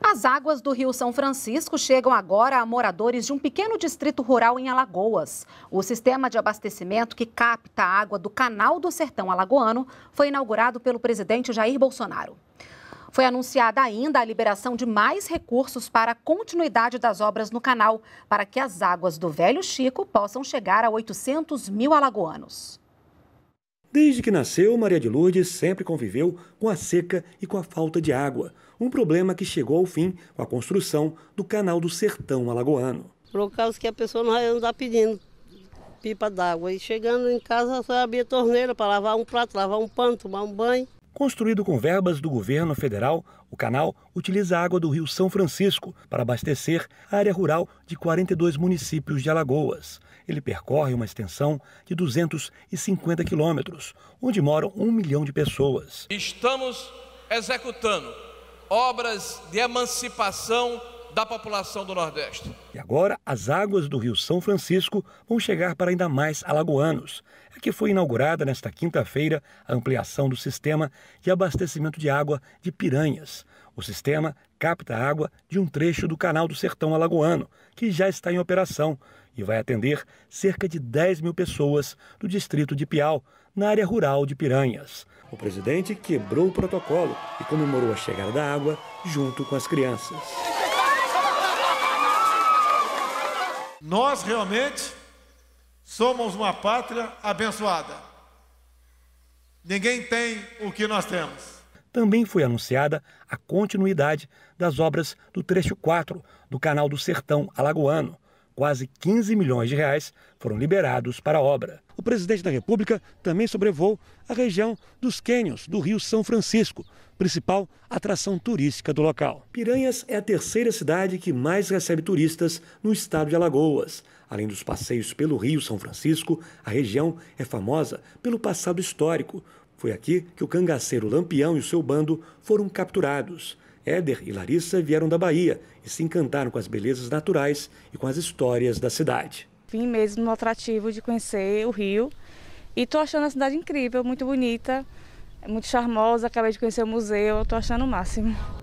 As águas do Rio São Francisco chegam agora a moradores de um pequeno distrito rural em Alagoas. O sistema de abastecimento que capta a água do Canal do Sertão Alagoano foi inaugurado pelo presidente Jair Bolsonaro. Foi anunciada ainda a liberação de mais recursos para a continuidade das obras no canal, para que as águas do Velho Chico possam chegar a 800 mil alagoanos. Desde que nasceu, Maria de Lourdes sempre conviveu com a seca e com a falta de água, um problema que chegou ao fim com a construção do Canal do Sertão Alagoano. Por causa que a pessoa não vai andar pedindo pipa d'água. E chegando em casa, só abria torneira para lavar um prato, lavar um pano, tomar um banho. Construído com verbas do governo federal, o canal utiliza a água do Rio São Francisco para abastecer a área rural de 42 municípios de Alagoas. Ele percorre uma extensão de 250 quilômetros, onde moram um milhão de pessoas. Estamos executando obras de emancipação da população do Nordeste. E agora, as águas do Rio São Francisco vão chegar para ainda mais alagoanos. É que foi inaugurada nesta quinta-feira a ampliação do sistema de abastecimento de água de Piranhas. O sistema capta água de um trecho do canal do Sertão Alagoano, que já está em operação e vai atender cerca de 10 mil pessoas do distrito de Piau, na área rural de Piranhas. O presidente quebrou o protocolo e comemorou a chegada da água junto com as crianças. Nós realmente somos uma pátria abençoada. Ninguém tem o que nós temos. Também foi anunciada a continuidade das obras do trecho 4 do Canal do Sertão Alagoano. Quase 15 milhões de reais foram liberados para a obra presidente da República também sobrevoou a região dos cânions do Rio São Francisco, principal atração turística do local. Piranhas é a terceira cidade que mais recebe turistas no estado de Alagoas. Além dos passeios pelo Rio São Francisco, a região é famosa pelo passado histórico. Foi aqui que o cangaceiro Lampião e o seu bando foram capturados. Éder e Larissa vieram da Bahia e se encantaram com as belezas naturais e com as histórias da cidade. Vim mesmo no atrativo de conhecer o Rio e estou achando a cidade incrível, muito bonita, muito charmosa. Acabei de conhecer o museu, estou achando o máximo.